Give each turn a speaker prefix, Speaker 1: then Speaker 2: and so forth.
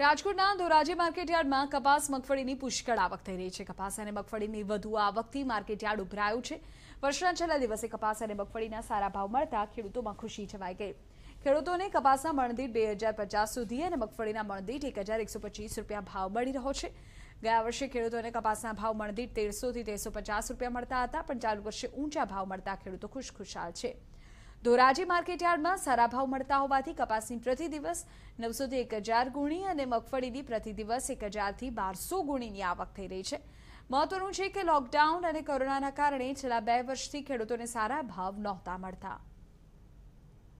Speaker 1: રાજકોટના ધોરાજી માર્કેટયાર્ડમાં કપાસ મગફળીની પુષ્કળ આવક થઈ રહી છે કપાસ અને મગફળીની વધુ આવકથી માર્કેટયાર્ડ ઉભરાયું છે વર્ષના છેલ્લા દિવસે કપાસ અને મગફળીના સારા ભાવ મળતા ખેડૂતોમાં ખુશી છવાઈ ગઈ ખેડૂતોને કપાસના મણદીઠ બે હજાર પચાસ સુધી અને મગફળીના મણદીઠ એક હજાર એકસો પચીસ રૂપિયા ભાવ મળી રહ્યો છે ગયા વર્ષે ખેડૂતોને કપાસના ભાવ મણદીઠ તેરસોથી તેરસો પચાસ રૂપિયા મળતા હતા પણ ચાલુ વર્ષે ઊંચા ભાવ મળતા ખેડૂતો ખુશખુશાલ છે ધોરાજી માર્કેટયાર્ડમાં સારા ભાવ મળતા હોવાથી કપાસની પ્રતિ દિવસ નવસોથી એક હજાર ગુણી અને મગફળીની પ્રતિ દિવસ એક હજારથી બારસો ગુણીની આવક થઈ રહી છે મહત્વનું છે કે લોકડાઉન અને કોરોનાના કારણે છેલ્લા બે વર્ષથી ખેડૂતોને સારા ભાવ નહોતા મળતા